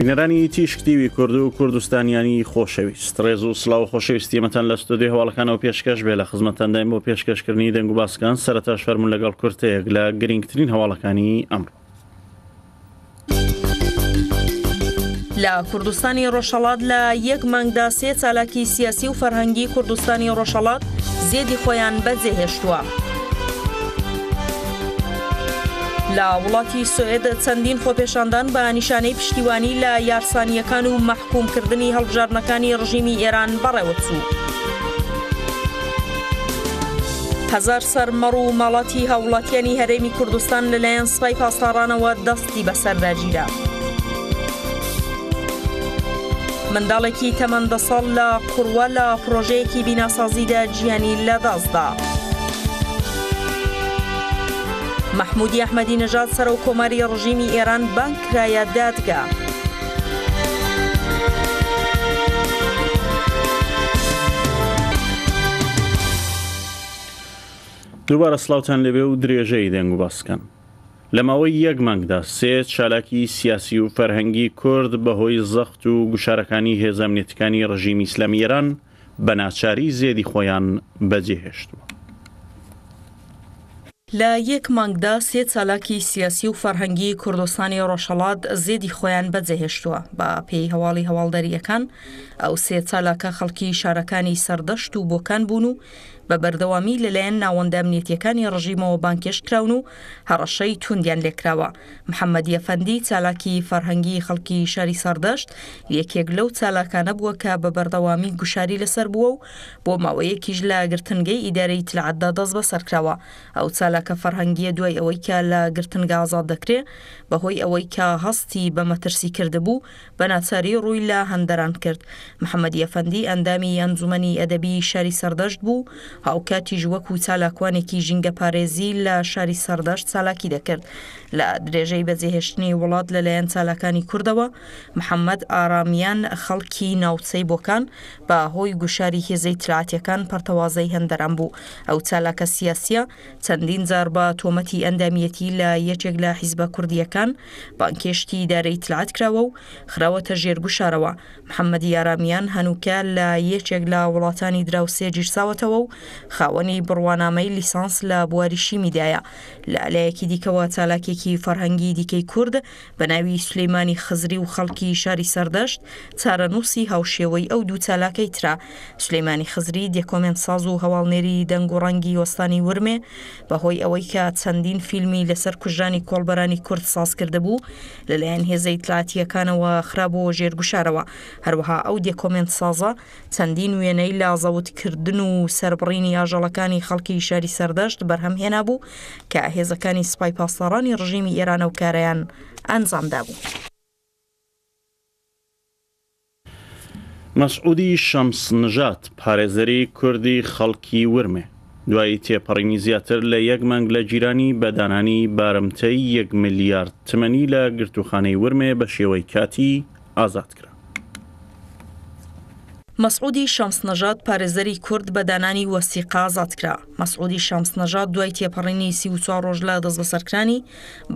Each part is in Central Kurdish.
بینەرانی تیشکتیوی کورد و کوردستانیانی خۆشەویست ڕێز و سلااو خۆشەویستیمەتەن لە ستودی هەواڵەکانەوە پێشکەش بێ لە خزمەتەندای بۆ پێشکەشکردنی دەنگ و باسکان سەرەتا شەرمون لەگەڵ کورتەیەک لە گرنگترین هەواڵەکانی ئەمڕۆ لە کوردستانی ڕۆژەڵات لە یەک مانگدا سێ چالاکی سیاسی و فەرهەنگی کوردستانی ڕۆژەڵات زێدی خۆیان بەجێهێشتووە. لە وڵاتی سوئد چەندین خۆپێشاندان بە نیشانەی پشتیوانی لە یارسانیەکان و مەحکومکردنی هەڵبژارنەکانی ڕژیمی ئێران بەڕێوەچوو. هزار سەرمەڕ و ماڵاتی هاوڵاتیانی هەرێمی کوردستان لەلایەن سپای پاسدارانەوە دەستی بەسەرداگیرا. منداڵێکی تەمەندە ساڵ لە قوڕوە لە پرۆژەیەکی بیناسازیدا گیانی لە دەستدا. مححمودی ئەحمەدی نەژاد سەر و کۆماری ڕژیمی ئێران بانک کرایە دادگا. دووبارە سلااوان لەبێ و درێژەی دەنگ و باسکەن. لەماوەی یەک مانگدا سێ چالاکی سیاسی و فەرهەنگی کورد بەهۆی زەخت و گوشارەکانی هێزەمنێتەکانی ڕژیم ئیسلامیێران بە ناچاری زێدی خۆیان بەجێهێشتوە. لە یەک مانگدا سێ چالاکی سیاسی و فەرهەنگی کوردستانی ڕۆژەڵات زێدی خۆیان بەجێهێشتووە بە پێی هەواڵی هەواڵدەریەکان ئەو سێ چالاکە خەڵکی شارەکانی سەردەشت و بۆکان بوون و بە بەردەوامی لەلایەن ناوەندە ئەمنیەتیەکانی ڕژیمەوە بانکێشکراون و هەڕەشەی توندیان لێکراوە محەممەدی ئەفەندی چالاکی فەرهەنگی خەڵکی شاری سەردەشت یەکێک لەو چالاکانە بووە کە بە بەردەوامی گوشاری لەسەر بووە و بۆ ماوەیەکیش لە گرتنگەی ئیدارەی تلعاددا دەست بە سەرکراوە ئەو چالاکە فەرهەنگیە دوای ئەوەی کە لە گرتنگە ئازاد دەکرێ بەهۆی ئەوەی کە هەستی بە مەترسی کردبوو بە ناچاری ڕووی لە هەندەران کرد محەممەدی ئەفەندی ئەندامی ئەنجومی ئەدەبی شاری سەردەشت بوو هاوکاتیژ وەکو چالاکوانێکی ژینگە پارێزی لە شاری سەردەشت چالاکی دەکرد لە درێژەی بەجێهێشتنی وڵات لەلایەن چالەکانی کوردەوە محەممەد ئارامیان خەڵکی ناوچەی بۆکان بە هۆی گوشاری هێزەی تراتیەکان پەرتەوازەی هەندەرم بوو ئەو چالاکە سیاسە چەندین جار بە تۆمەتی ئەندامیەتی لە یەکێک لە حیزبە کوردیەکان بانکشتی دارەی تلات کراوە و خراوەتە ژێرگوشارەوە محەممەدی یارامیان هەنووکە لە یەکێک لە وڵاتانی دراوسێ گیرساوەتەوە و خاوەنی بڕوانامەی لیسانس لە بواری شیمیدایە لە لایەکی دیکەوە چالاکێکی کۆمەڵێکی فەرهەنگی دیکەی کورد بە ناوی سلەیمانی خزری و خەڵکی شاری سەردەشت چارەنووسی هاوشێوەی ئەو دوو چالاکەی ترا سلەیمانی خزری دەکۆمێن ساز و هەواڵنێری دەنگ و ڕەنگی وەستانی ورمێ بەهۆی ئەوەی کە چەندین فیلمی لەسەر کوژانی کۆڵبەرانی کورد ساز کردهبوو لەلایەن هێزە ئیتلاتیەکانەوە خراپەوە ژێرگوشارەوە هەروەها ئەو دێکۆمێن سازە چەندین وێنەی لازەوتکردن و سربڕینی یاژەڵەکانی خەڵکی شاری سەردەشت بەرهەمهێنا بوو کە هێزەکانی سپای پاسدارانی ڕژ ڕژیمی ئێرانە و کارەیان ئەنجامدا بوو. مەسعودی شەمس نژات پارێزەری کوردی خەڵکی ورمێ دوایی تێپەڕینی زیاتر لە یەک مەنگ لە جیرانی بەدانانی بارمتەی یەک میلیارد تمەنی لە گرتوخانەی ورمێ بە شێوەی کاتی ئازاد کرا. مەسعودی شەمسنەژات پارێزەری کورد بەدانانی وەسیقا زاتکرا مەسعودی شامسنەژات دوای تێپەڕینی سی و چوار ڕۆژ لە دەست بە سەرکرانی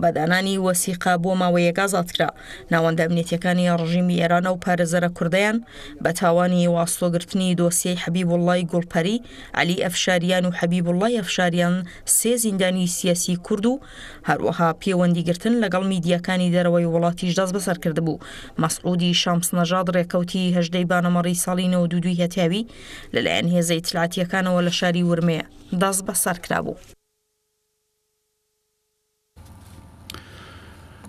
بەدانانی وەسیقا بۆ ماوەیەکا زاتکرا ناوەندە ئەمنێتەکانی ڕژیمی ئێرانە و پارێزەرە کوردیان بە تاوانی واستۆگرتنی دۆسیی حەبیب وڵی گوڵپەری علی ئەفشاریان و حەبیب وڵی ئەفشاریان سێ زیندانی سیاسی کورد و هەروەها پەیوەندیگرتن لەگەڵ میدیەکانی دەرەوەی وڵاتیش دەست بەسەر کرد بوو مەسعودی شامسنەژاد ڕێکەوتی هەژدەی بانەمەڕی ساڵینەوە دوودوی هەتیاوی لەلایەن هێزەی تلاتیەکانەوە لە شاری ورمەیە دەست بە سەرکرا بوو.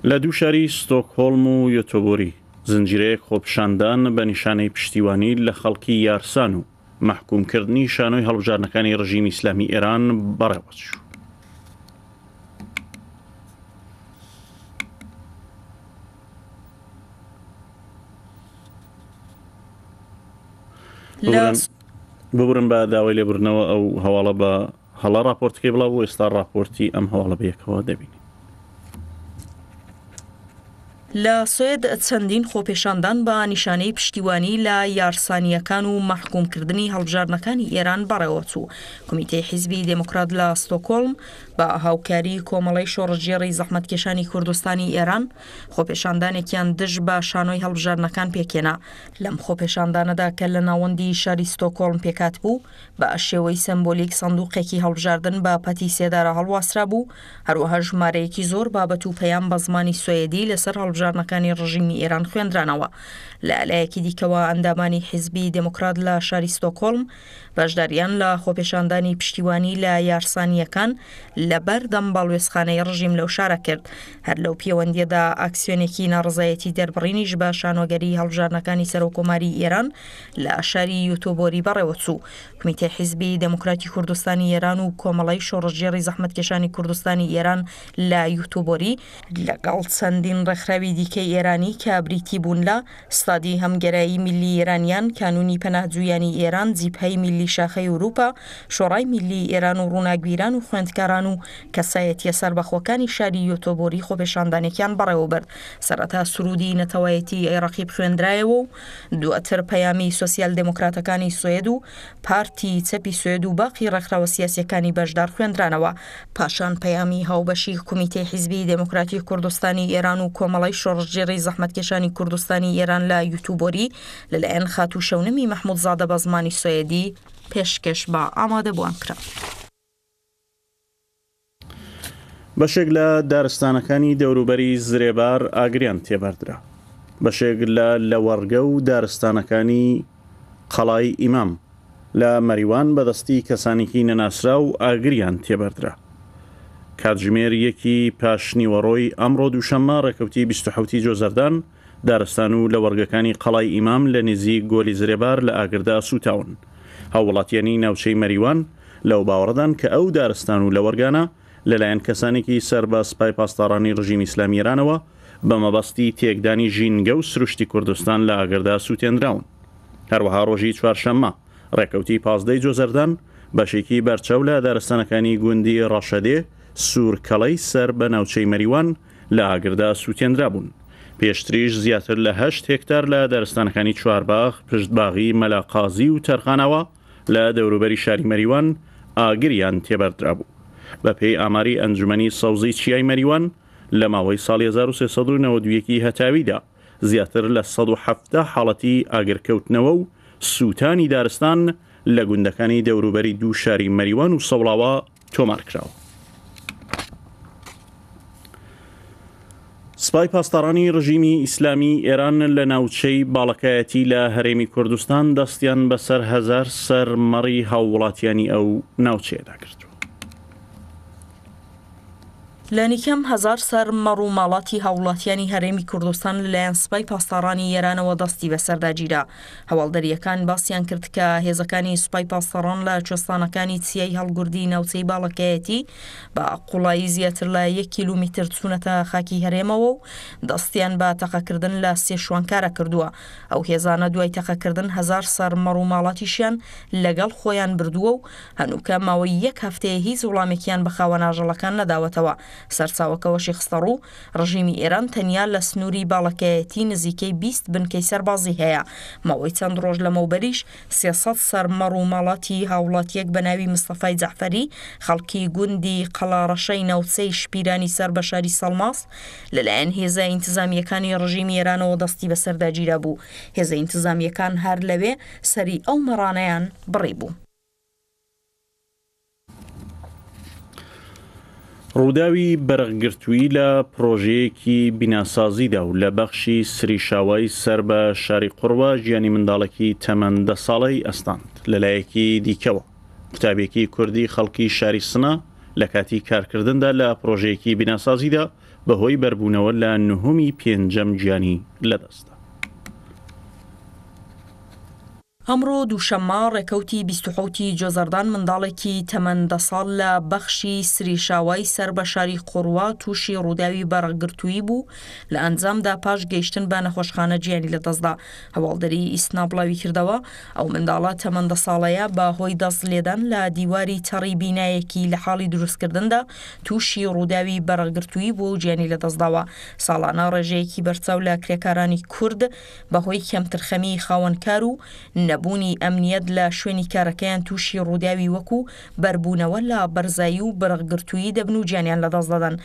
لە دوو شاری ستۆکهۆڵم و یۆتۆبۆری زنجیرەیە خۆپشاندان بە نیشانەی پشتیوانی لە خەڵکی یارسان و محکومکردنی شانۆی هەڵبژارنەکانی ڕژیم ئیسلامی ئێران بەڕێوەچوو. لە ببرن بە داوای لێبرنەوە ئەو هەواڵە بە هەڵا راپۆرتەکەی بڵاو بۆ ئێستا راپۆرتی ئەم هەواڵە بەیەکەوە دەبینی لە سوێد چەندین خۆپێشاندان بە نیشانەی پشتیوانی لە یارسانیەکان و مەحکومکردنی هەڵبژارنەکانی ئێران بەڕێوە چوو کمیتەی حیزبی دموکرات لە ستۆکۆلم بە هاوکاری کۆمەڵی شۆڕژێڕی زەحمەتکێشانی کوردستانی ئێران خۆپێشاندانێکیان دژ بە شانۆی هەڵبژارنەکان پێکێنا لەم خۆپێشاندانەدا کە لە ناوەندی شاری ستۆکۆڵم پێکات بوو بە شێوەی سمبۆلیک سندوقێکی هەڵبژاردن بە پەتی سێدارە هەڵواسرا بوو هەروەها ژمارەیەکی زۆر بابەت و پەیان بە زمانی سوێدی لەسەر هەڵبژارنەکانی ڕژیمی ئێران خوێندرانەوە لە لایەکی دیکەوە ئەندامانی حیزبی دموکرات لە شاری ستۆکۆلم بەشداریان لە خۆپێشاندانی پشتیوانی لە یارسانیەکان لەبەر دەم باڵێسخانەی ڕژیم لەو شارە کرد هەر لەو پەیوەندیدا ئاکسیۆنێکی ناڕزایەتی دەربڕینیش بە شانۆگەری هەڵژارنەکانی سەرۆکۆماری ئێران لە ئەشاری یوتۆبۆری بەڕێوەچوو کمیتە حیزبی دموکراتی کوردستانی ئێران و کۆمەڵی شۆڕژێری زەحمەتکەشانی کوردستانی ئێران لە یوتوبۆری لەگەڵ چەندین ڕێکخراوی دیکەی ئێرانی کە بریتی بوون لە ستادی هەمگەرایی میلی ئێرانیان کانونی پەناهجویانی ئێران جیپەی میلی هەرێمی شاخەی وروپا شۆڕای میلی ئێران و ڕووناگیران و خوێندکاران و کەسایەتە سربەخۆکانی شاری یۆتۆبۆری خۆپێشاندانێکیان بەڕێوە برد سەرەتا سرودی نەتەوایەتی عێراقی خوێندرایەوە و دواتر پەیامی سوسیال دموکراتەکانی سوێد و پارتی چەپی سوێد و باقی ڕخراوە سیاسەکانی بەشدار خوێندرانەوە پاشان پەیامی هاوبەشی کومیتەی حیزبی دموکراتی کوردستانی ئێران و کۆمەڵی شۆڕژێڕی زەحمەتکەشانی کوردستانی ئێران لە یوتوبۆری لەلایەن خات و شەونمی مەحمود زادە بە زمانی سوێدی پێشکەش بە ئامادە بووان کرا. بەشێک لە دارستانەکانی دەوروبەری زرێبار ئاگریان تێبەردرا بەشێک لە لەوەرگە و دارستانەکانی قەڵای ئیمام لە مەریوان بەدەستی کەسانێکی نەناسرا و ئاگریان تێبەردرا کاتژمێر یەکی پاشنیوەڕۆی ئەمڕۆ دووشەممە ڕێکەوتی 1970 جۆزەردان دارستان و لە وەرگەکانی قەڵای ئیمام لە نزی گۆلی زرێبار لە ئاگردا سوتاون هاوڵاتیانی ناوچەی مەریوان لەو باوەڕدان کە ئەو دارستان و لە وەرگانە لەلایەن کەسانێکی سەر بە سپای پاسدارانی ڕژیم ئسلامیرانەوە بە مەبەستی تێکدانی ژینگە و سروشتی کوردستان لە ئاگردا سووتێنراون هەروەها ڕۆژی چوارشەممە ڕێکەوتی پازدەی جۆزەردان بەشێکی بەرچەو لە دارستانەکانی گوندی ڕەشەدێ سوورکەڵەی سەر بە ناوچەی مەریوان لە ئاگردا سووتێنرا بوون پێشتریش زیاتر لە هەشت هێکتار لە دەرستانەکانی چوارباغ پشتباغی مەلاقازی و تەرخانەوە لە دەوروبەری شاری مەریوان ئاگریان تێبەردرا بوو بە پێی ئاماری ئەنجومی سەوزی چیای مەریوان لە ماوەی ساڵ 1992 هەتاویدا زیاتر لە 1970 حاڵەتی ئاگرکەوتنەوە و سووتانی دارستان لە گوندەکانی دەوروبەری دوو شاری مەریوان و سەوڵاوە تۆمارکراوە سوپای پاسدارانی ڕژیمی ئیسلامی ئێران لە ناوچەی باڵەکایەتی لە هەرێمی کوردستان دەستیان بەسەر هزار سەرمەڕی هاووڵاتیانی ئەو ناوچەیەدا کردو لە نیکەم هزار سەر مەڕووماڵاتی هاوڵاتیانی هەرێمی کوردستان لەلایەن سوپای پاسدارانی ئێرانەوە دەستی بەسەرداگیرا هەواڵدەریەکان باسییان کرد کە هێزەکانی سوپای پاسەڕان لە کوێستانەکانی چیای هەڵگوردی ناوچەی باڵەکەیەتی بە قوڵایی زیاتر لە 1 کیلومتر چوونەتە خاکی هەرێمەوە و دەستیان بە تەقەکردن لە سێ شوانکارە کردووە ئەو هێزانە دوای تەقەکردن هزار سەر مەڕووماڵاتیشیان لەگەڵ خۆیان بردووە و هەنووکە ماوەی یەک هەفتەیە هیچ وڵامێکیان بەخاوە ناژەڵەکان نەداوەتەوە. سەرچاوەکەەوەشی خستە ڕوو ڕژیمی ئێران تەنیا لە سنووری باڵەکەیەتی نزیکەی بیست بنکەی سەربازی هەیە ماوەی چەند ڕۆژ لە مەوبەریش سێسەد سەرمەڕ و ماڵاتی هاوڵاتیەک بەناوی مستەفای جعفەری خەڵکی گوندی قەلاڕەشەی ناوچەی شپیرانی سەر بە شاری سەلماس لەلایەن هێزای ئینتزامیەکانی ڕژیمی ئێرانەوە دەستی بەسەرداگیرا بوو هێزە ئینتزامیەکان هەر لەوێ سەری ئەو مەڕانەیان بڕی بوو. ڕووداوی بەرەگرتووی لە پرۆژەیەکی بیناسازیدا و لە بەخشی سریشاوای سەر بە شاری قڕوە ژیانی منداڵەکی تەمەندە ساڵی ئەستاند لەلایەکی دیکەوە قوتابێکی کوردی خەڵکی شاری سنە لە کاتی کارکردندا لە پرۆژەیەکی بیناسازیدا بەهۆی بەربوونەوە لە نهمی پێنجەم گیانی لەدەستە ئەمڕۆ دووشەمما ڕێکەوتی 26 جۆزەردان منداڵێکی تەمەندە ساڵ لە بەخشی سریشاوای سەر بە شاری قڕوا تووشی ڕووداوی بەڕگرتووی بوو لە ئەنجامدا پاش گەیشتن بە نەخۆشخانە گیانی لە دەستدا هەواڵدەری ئیسنا بڵاوی کردەوە ئەو منداڵە تەمەندە ساڵەیە بە هۆی دەست لێدان لە دیواری تەڕی بینایەکی لە حاڵی دروستکردندا تووشی ڕووداوی بەڕگرتووی بۆ گیانی لە دەستداوە ساڵانە ڕێژەیەکی بەرچاو لە کرێکارانی کورد بەهۆی کەمترخەمی خاوەنکار و نە نەبوونی ئەمنیەت لە شوێنی کارەکەیان تووشی ڕووداوی وەکو بربوونەوە لە بەرزایی و بڕگرتووی دەبن و جانیان لەدەست دەدەن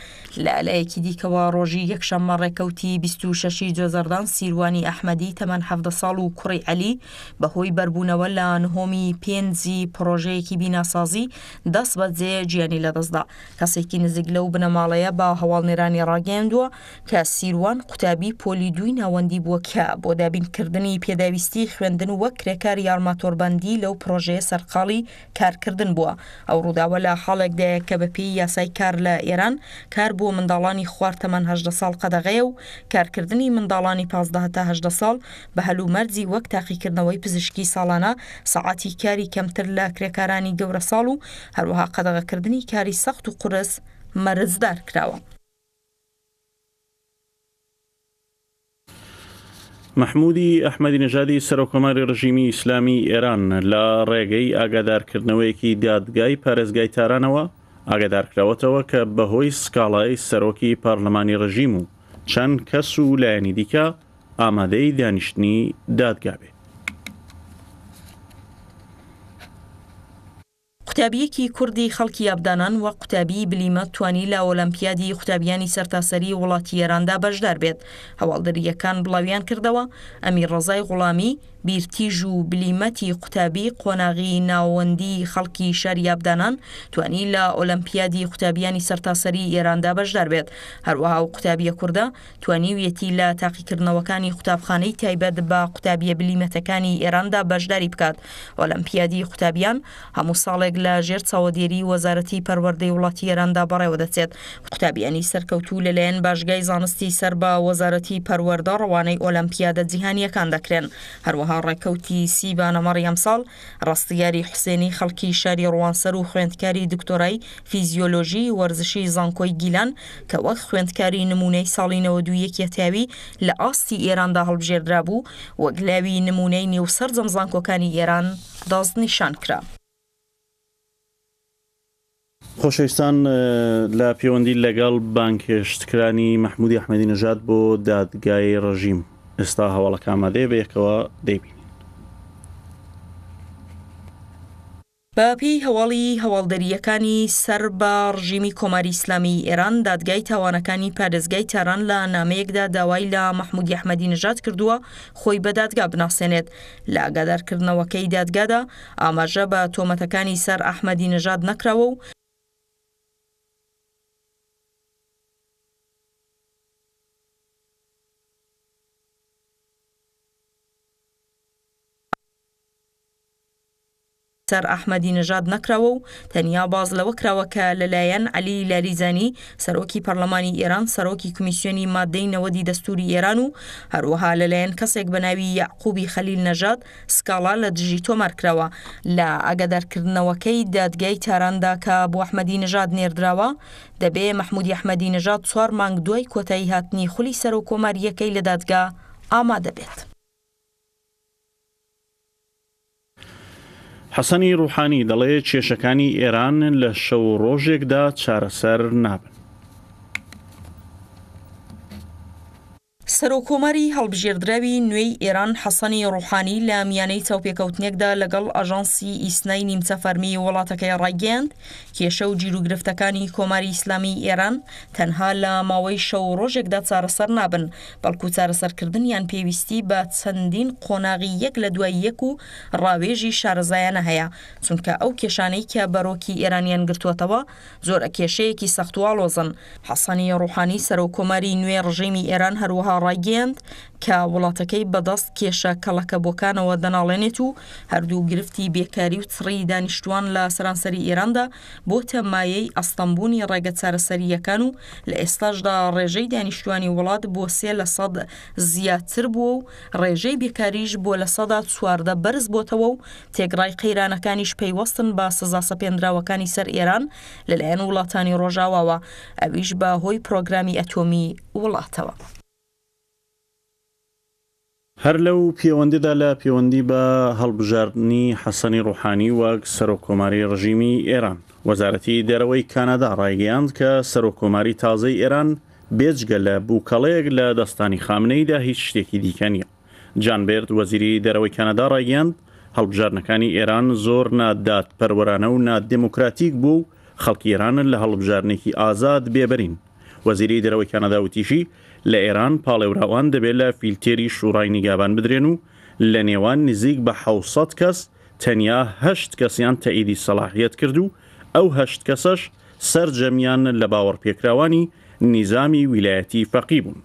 لە لایەکی دیکەوە ڕۆژی یەکشەممە ڕێکەوتی 26 جۆزەردان سیروانی ئەحمەدی تەمەەن ه ساڵ و کوڕی علی بەهۆی بربوونەوە لە نهۆمی پێنجی پرۆژەیەکی بیناسازی دەست بەجێ گیانی لەدەستدا کەسێکی نزیک لەو بنەماڵەیە بە هەواڵنێرانی ڕاگەاندووە کە سیروان قوتابی پۆلی دووی ناوەندی بووە کە بۆ دابینکردنی پێداویستی خوێندن وەک کرێک هۆکار یارماتۆربەندی لەو پرۆژێ سەرقاڵی کارکردن بووە ئەو ڕووداوە لە حاڵێکدایە کە بەپی یاسای کار لە ئێران کار بۆ منداڵانی خواردتەمەەن هە ساڵ قەدەغەیە و کارکردنی منداڵانی پازدەهتاهدە ساڵ بە هەلومەرجی وەک تاقیکردنەوەی پزیشکی ساڵانە سەعاتی کاری کەمتر لە کرێکارانی گەورە ساڵ و هەروەها قەدەغەکردنی کاری سەخت و قرس مەرزدار کراوە. مححمودی ئەحمەدی نژادی سەرۆکۆماری ڕژیمی ئیسلامی ئێران لە ڕێگەی ئاگادارکردنەوەیەکی دادگای پارێزگای تارانەوە ئاگادارکراوەتەوە کە بەهۆی سکاڵای سەرۆکی پارلەمانی ڕژیم و چەند کەس و لایەنی دیکە ئامادەی دانیشتنی دادگابێ قوتابیەکی کوردی خەڵکی ئابدانان وە قوتابی بلیمە توانی لە ئۆلمپیادی قوتابیانی سەرتاسەری وڵاتی ئێراندا بەشدار بێت هەواڵدەریەکان بڵاویان کردەوە ئەمی ڕزای غوڵامی بیرتیژ و بلیمەتی قوتابی قۆناغی ناوەندی خەڵکی شەریابدانان توانی لە ئۆلمپیادی قوتابیانی سەرتاسەری ئێراندا بەشدار بێت هەروەها و قوتابیە کووردا توانیویەتی لە تاقیکردنەوەکانی قوتابخانەی تایبەت بە قوتابیە بلیمەتەکانی ئێراندا بەشداری بکات ئۆلمپیادی قوتابیان هەموو ساڵێک لە ژێر چاوەدێری وەزارەتی پەروەەردەی وڵاتی ئێراندا بەڕێوە دەچێت قوتابیانی سەرکەوتوو لەلایەن باشگای زانستی سەر بە وەزارەتی پەروەەردە ڕوانەی ئۆلمپیادە جیهانیەکان دەکرێن هەروەها هەروەها ڕێکەوتی سیبانەمەڕی ئەمساڵ ڕاستیاری حوسێنی خەڵکی شاری ڕوانسەر و خوێندکاری دکتۆرای فیزیۆلۆژی وەرزشی زانکۆی گیلان کە وەک خوێندکاری نمونەی ساڵینەوە دو یەکەتیاوی لە ئاستی ئێراندا هەڵبژێردرا بوو وەگلاوی نمونەی نێوسەر جەم زانکۆکانی ئێران داست نیشان کرا. خۆشەویستان لە پەیوەندی لەگەڵ بانکێشتکرانی مححمودی ئەحمەدی نەژات بۆ دادگای ڕژیم ئێستا هەوڵەکە ئامادەێ بەیەکەوە دەیبین باپی هەواڵی هەواڵدەریەکانی سەر بە ڕژیمی کۆماری ئسلامی ئێران دادگای تاوانەکانی پارێزگای تاران لە نامەیەکدا داوای لە مەحمودی ئەحمەدی نژات کردووە خۆی بە دادگا بناسێنێت لە ئاگادارکردنەوەکەی دادگادا ئاماژە بە تۆمەتەکانی سەر ئەحمەدی نژاد نەکراوە و بەسەر ئەحمەدی نژاد نەکراوە و تەنیا باز لەوە کراوە کە لەلایەن علی لاریزانی سەرۆکی پەرلەمانی ئێران سەرۆکی کمیسیۆنی مادەینەوەدی دەستوری ئێران و هەروەها لەلایەن کەسێک بەناوی یعقوبی خەلیل نەژاد سکاڵا لە دژی تۆمارکراوە لە ئەگەدارکردنەوەکەی دادگای تاراندا کە بۆ ئەحمەدی نژاد نێردراوە دەبێ مەحمودی ئەحمەدی نژاد چوار مانگ دوای کۆتایی هاتنی خولی سەر و کۆماریەکەی لە دادگا ئامادە بێت. حەسەنی ڕوحانی دەڵێ کێشەکانی ئێران لە شەو ڕۆژێکدا چارەسەر نابن. سەرۆکۆماری هەڵبژێردراوی نوێی ئێران حەسەنی ڕوحانی لە میانەی چاوپێکەوتنێکدا لەگەڵ ئاژانسی ئیسنای نیمچە فەرمی وڵاتەکەی ڕایگەاند کێشە و جیروگرفتەکانی کۆماری ئیسلامی ئێران تەنها لە ماوەی شەو ڕۆژێکدا چارەسەر نابن بەڵکو چارەسەرکردنیان پێویستی بە چەندین قۆناغی یەک لە دوای یەک و ڕاوێژی شارەزایانە هەیە چونکە ئەو کێشانەی کە بەرۆکی ئێرانیان گرتووەتەوە زۆر کێشەیەکی سەختوواڵۆزن حەسەنی ڕوحانی سەرۆکۆماری نوێ ڕژێمی ئێران هەروەها ڕایگەیاند کە وڵاتەکەی بەدەست کێشە کەڵەکەبووکانەوە دەناڵێنێت و هەردوو گرفتی بێکاری و چڕی دانیشتوان لە سەرانسەری ئێراندا بۆ تەمایەی ئەستەمبوونی ڕێگە چارەسەریەکان و لە ئێستاشدا ڕێژەی دانیشتوانی وڵات بۆ سێ لە سەد زیاتر بووە و ڕێژەی بێکاریش بۆ لە سەدا چواردە بەرز بۆتەوە و تێگرای قەیرانەکانیش پەیوەستن بە سزاسە پێنراوەکانی سەر ئێران لەلایەن وڵاتانی ڕۆژاواوە ئەویش بە هۆی پرۆگرامی ئەتۆمی وڵاتەوە. هەر لەو پەیوەندیدا لە پەیوەندی بە هەڵبژاردننی حەسەنی ڕوحانی وەک سەرۆکۆماری ڕژیمی ئێران وەزارەتی دەرەوەی کانادا ڕایگەیاند کە سەرۆکۆماری تازەی ئێران بێجگە لە بووکەڵەیەک لە دەستانی خامنەیدا هیچ شتێکی دیکە نیە جانبێرد وەزیری دەرەوەی کانادا ڕایگەاند هەڵبژارنەکانی ئێران زۆر نادات پەروەرانە و ناددموکراتیک بوو خەڵکی ئێرانن لە هەڵبژارنێکی ئازاد بێبرین وەزیری دەرەوەی کاناداوتیشی لە ئێران پاڵێوراوان دەبێت لە فیلتێری شوڕای نیگابان بدرێن و لە نێوان نزیک بە 600 کەس تەنیاهشت کەسیان تەئیدی سەلاحیت کرد و ئەو هەشت کەسەش سەررجەمیان لە باوەڕپێکراوانی نیزامی ویلایەتی فەقی بوون.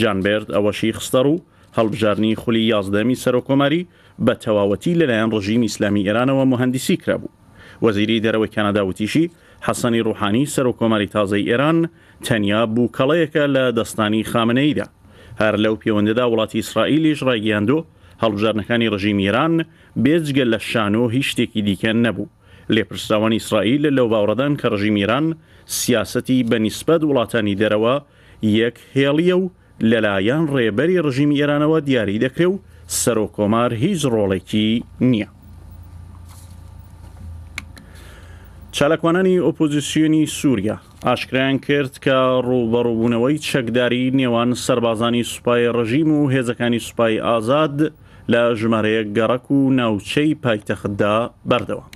جانبرد ئەوەشی خستەر و هەڵبژارنی خولی یازدەمی سەرۆکۆماری بە تەواوەتی لەلایەن ڕژیم ئیسلامی ئێرانەوە مهندسی کرابوو. وەزیری دەرەوەی کەنەداوتیشی حەسەنی ڕوحانی سەر و کۆماری تازای ئێران تەنیا بووکەڵەیەکە لە دەستانی خامنەیدا هەر لەو پەیوەندەدا وڵاتی ئیسرائیلیش ڕایگەاندۆ هەڵبژارنەکانی ڕژیمی ئێران بێجگە لە شانۆ هیچ شتێکی دیکە نەبوو لێپرسراوانی ئیسرائیل لەو باوەڕدان کە ڕژیمیران سیاسەتی بەنیسبەت وڵاتانی دەرەوە یەک هێڵیە و لەلایەن ڕێبەری ڕژیمی ئێرانەوە دیاری دەکرێ و سەرۆکۆمار هیچ ڕۆڵێکی نییە. چالکوانانی ئۆپۆزیسیۆنی سووریا ئاشکرایان کرد کە ڕووبەڕووبوونەوەی چەکداری نێوان سربازانی سوپای ڕژیم و هێزەکانی سوپای ئازاد لە ژمارەیە گەڕک و ناوچەی پایتەخدا بەردەوام.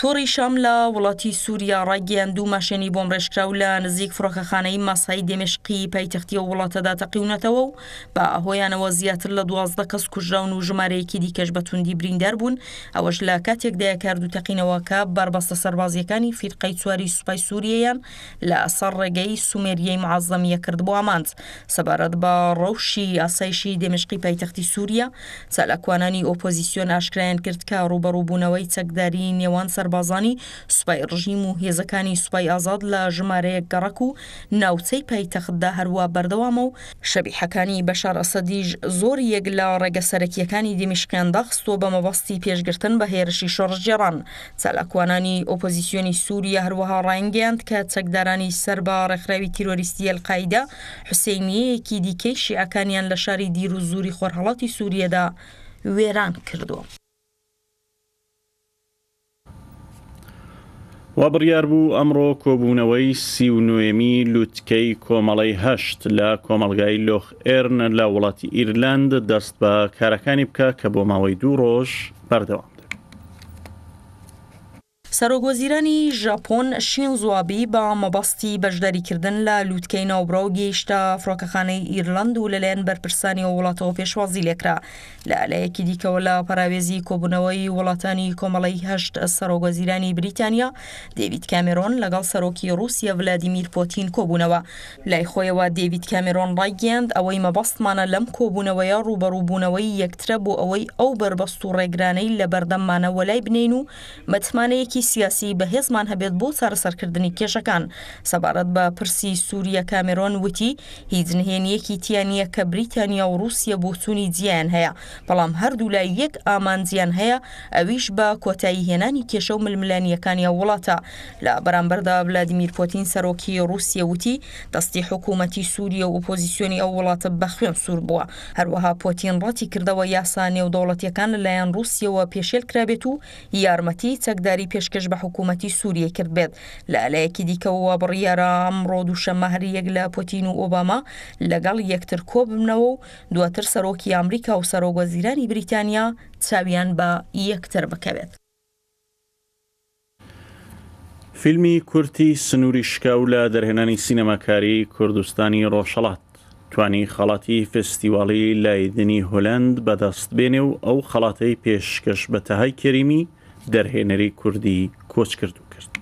تۆڕی شام لە وڵاتی سووریا ڕاگەیان دوو ماشێنی بۆم ڕێژکرااو لە نزیک فڕۆکەخانەی ماسایی دمشقی پایتەختی و وڵاتەدا تەقیونەتەوە و بە ئەهۆیانەوە زیاتر لە دوازدە کەس کوژراون و ژمارەیەکی دیکەش بەتوندی بریندار بوون ئەوەش لە کاتێکدای کاردو تەقینەوەکە بربەستە سەربازیەکانی فیرقەی چواری سوپای سوورییان لە ئەسەر ڕێگەی سومێریەی معزەمیە کرد بۆ ئامانند سەبارەت بە ڕەوشی ئاسایشی دمشقی پایتەختی سووریا سالاکوانانی ئۆپۆزیسیۆن ئاشکرایان کرد کە ڕوبەڕووبوونەوەی چەکداری نێوان سەر سەربازانی سوپای ڕژیم و هێزەکانی سوپای ئازاد لە ژمارەیەک گەڕک و ناوچەی پایتەختدا هەروە بەردەوامە و شەبیحەکانی بەشار ئەسەدیش زۆر یەک لە ڕێگەسەرەکیەکانی دیمیشقیان داخستۆ بە مەبەستی پێشگرتن بە هێرشی شۆڕژێڕان چالاکوانانی ئۆپۆزیسیۆنی سووریە هەروەها ڕایەنگەیاند کە چەکدارانی سەر بە ڕێکخراوی تیرۆریستی القاعدا حوسینیەیەکی دیکەی شیعەکانیان لە شاری دیر و زووری خۆرهڵاتی سووریەدا وێران کردو. وا بڕیار بوو ئەمڕۆ کۆبوونەوەی سی و نوێمی لووتکەی کۆمەڵی هەشت لە کۆمەلگای لۆخ ئێرن لە وڵاتی ئیرلند دەست بە کارەکانی بکە کە بۆ ماوەی دوو ڕۆژ بەردەوام سەرۆگۆزیرانی ژاپۆن شین زوابی بە مەبەستی بەشداریکردن لە لووتکەی ناوبرا و گەیشتە فڕۆکەخانەی ئیرلند و لەلایەن بەرپرسانی و وڵاتەوە پێشوازی لێکرا لە ئەلەیەکی دیکەوە لە پراوێزی کۆبوونەوەی وڵاتانی کۆمەڵی هەشت سەرۆگۆزیرانی بریتانیا دەوید کامرۆن لەگەڵ سەرۆکی رووسیا ولادیمیر پۆتین کۆبوونەوە لای خۆیەوە دەوید کامرۆن ڕایگەاند ئەوەی مەبەستمانە لەم کۆبوونەوەیە ڕوبەڕووبوونەوەی یەکترە بۆ ئەوەی ئەو بربەست و ڕێگرانەی لە بەردەممانە وەلای بنین و متمانەیەکی دەسەڵاتی سیاسی بەهێزمان هەبێت بۆ سارەسەرکردنی کێشەکان سەبارەت بە پرسی سووریە کامێرۆن وتی هیچ نهێنیەکی تیانە کە بریتانیا و رووسیا بۆ چوونی جیان هەیە بەڵام هەردوو لای یەک ئامانجیان هەیە ئەویش بە کۆتایی هێنانی کێشە و ململانیەکانیا وڵاتە لە بەرامبەردا ولادیمیر پۆتین سەرۆکی رووسیا وتی دەستی حکوومەتی سووریە و ئۆپۆزیسیۆنی ئەو وڵاتە بەخوێن سوور بووە هەروەها پۆتین ڕەتی کردەوە یاسانێ و دەوڵەتیەکان لەلایەن رووسیەوە پێشێل کرابێت و یارمەتی چەکداری پێش پێشکەش بە حکوومەتتی سووریە کرد بێت لە ئەلەیەکی دیکەەوە بڕیارە ئەمڕۆ دووشەمە هەریەک لە پۆتین و ئۆباما لەگەڵ یەکتر کۆ بمنەوە و دواتر سەرۆکی ئەمریکا و سەرۆگەزیرانی بریتانیا چاویان بە یەکتر بکەوێت. فیلمی کورتی سنووری شکاو لە دەرهێنانی سینەماکاری کوردستانی ڕۆژەڵات توانی خەڵاتی فستیواڵی لایدنی هۆلند بەدەست بێنێ و ئەو خەڵاتەی پێشکەش بە تەهای کریمی دەرهێنەری کوردی کۆچ کردو کرد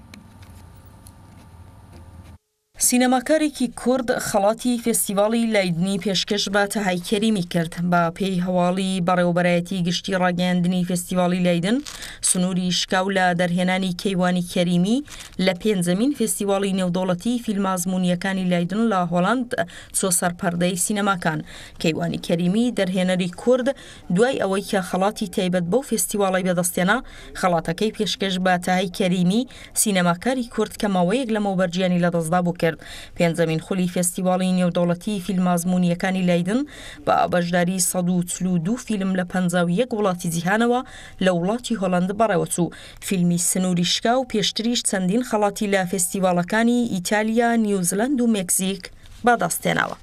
سینەماکارێکی کورد خەڵاتی فستیڤالی لایدنی پێشکەش بە تەهایکەریمی کرد بە پێی هەواڵی بەڕێوبەرەتی گشتی ڕاگەاندنی فستیڤالی لایدن سنووری شکاو لە دەرهێنانی کەیوانی کەریمی لە پێنجەمین فستیوالی نێودۆڵەتی فیلمازمونیەکانی لایدن لە هۆڵند چۆ سەرپەردەی سینەماکان کەیوانی کەریمی دەرهێنەری کورد دوای ئەوەی کە خەڵاتی تایبەت بەو فستیواڵی بەدەستێنا خەڵاتەکەی پێشکەش بە تەهای کەریمی سینەماکاری کورد کەمەوەیەک لەمەوبەرجیانی لە دەستدا بوو کرد پێنجەمین خولی فستیواڵی نێودەوڵەتی فیلمازمونیەکانی لایدن بە ئابەشداری 1940 فیلم لە 51 وڵاتی جیهانەوە لە وڵاتی هۆلند بەڕێوەچوو فیلمی سنووری شکا و پێشتریش چەندین خەڵاتی لە فستیڤالەکانی ئیتالیا نیوزلند و مکزیک بادەستێناوە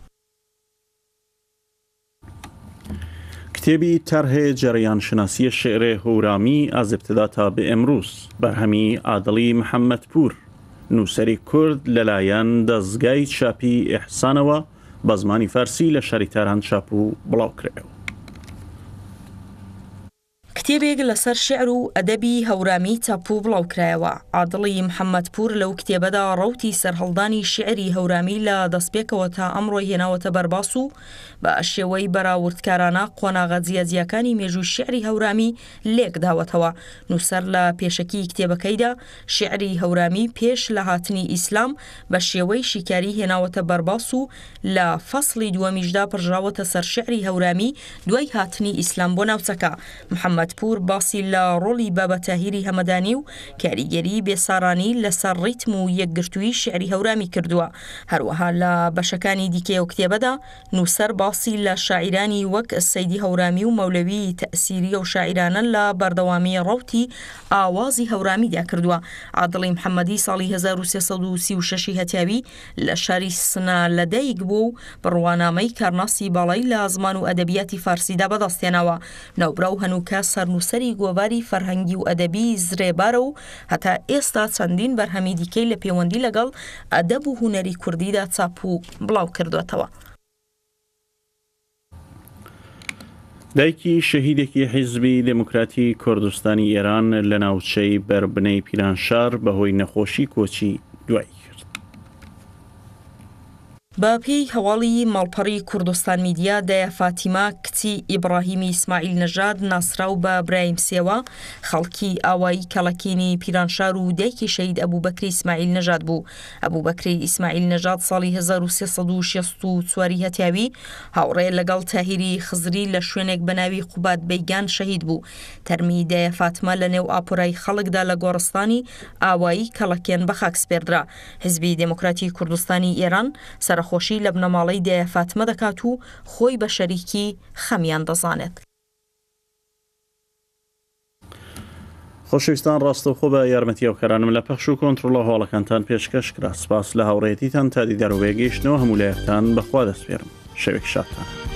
کتێبی تەرهێ جەریان شناسی شعرێ هورامی ئازبتدا تا بە ئەمروز بەرهەمی ئادڵی محەممەد پور نووسری کورد لەلایەن دەستگای چاپی ئەحسانەوە بە زمانی فەرسی لە شەریتاران چاپ و بڵاو کرێەوە کتێبێک لەسەر شعر و ئەدەبی هەورامی تاپوو بڵاوکرایەوە عادڵی محەممەد پور لەو کتێبەدا ڕوتی سەررهڵدانی شعری هەورامی لە دەستپێکەوە تا ئەمڕۆ هێناوەتە بەرباس و بە ئەشێوەی بەراوردکارانە قۆناغە زیازیەکانی مێژوو شعری هەورامی لێک داوەتەوە نووسەر لە پێشەکی کتێبەکەیدا شعری هەورامی پێش لە هاتنی ئیسلام بە شێوەی شیکاری هێناوەتە بەرباس و لە فەصلی دووەمیشدا پرژاوەتە سەر شعری هەورامی دوای هاتنی ئیسلام بۆ ناوچەکە محەممەد مرادپور باسی لە ڕۆڵی بابەتەهیری هەمەدانی و کاریگەری بێسارانی لەسەر ڕیتم و یەکگرتووی شعری هەورامی کردووە هەروەها لە بەشەکانی دیکەی و کتێبەدا نووسەر باسی لە شاعرانی وەک سەیدی هەورامی و مەولەوی تەسیریە و شاعرانە لە بەردەوامی ڕوتی ئاوازی هەورامیدا کردووە عادڵی محەممەدی ساڵی 1336 هەتیاوی لە شاری سنا لەدەیک بوو و بڕوانامەی کارناسی باڵی لە زمان و ئەدەبیەتی فارسیدا بەدەستێنەوە ناوبرا و هەنووکە سەرنووسری گۆواری فەرهەنگی و ئەدەبی زرێبارە و هەتا ئێستا چەندین بەرهەمی دیکەی لە پەیوەندی لەگەڵ ئەدەب و هوەری کوردیدا چاپ و بڵاو کردوێتەوە. دایکی شەهیدێکی حیزبی دموکراتی کوردستانی ئێران لە ناوچەی بربنەی پیرانشار بەهۆی نەخۆشی کۆچی دوای بە پێی هەواڵی ماڵپەڕی کوردستان میدیا دایەفاتیما کچی ئیبراهیمی ئسماعیل نەژاد ناسرااو بە برایم سێوە خەڵکی ئاوایی کەڵکینی پیرانشار و دایکی شەید ئەبوو بەکری ئسماعیل نەژاد بوو ئەبوو بەکری ئیسماعیل نەژاد ساڵی 1960واری هەتیاوی هاوڕێ لەگەڵ تاهیری خزری لە شوێنێک بەناوی قوبات بەیگان شەهید بوو تەرمی دایەفاتمە لە نێو ئاپۆرای خەڵکدا لە گۆڕستانی ئاوایی کەڵکێن بەخاکسپێردرا حزبی دموکراتی کوردستانی ئێران سەر ناخۆشی لە بنەماڵەی دایەفاتمە دەکات و خۆی بە شەریکی خەمیان دەزانێت. خۆشویستان ڕاستەوخۆ بە یارمەتی ئەوکەرانم لە پەخش و کۆنتترۆلە هەڵەکانتان پێشکەش کرا سپاس لە هاوڕێتیتان تادی دەروێگەیشتنەوە هەمولایەکتان بەخوا دەسپێرم شەوێک شاتان.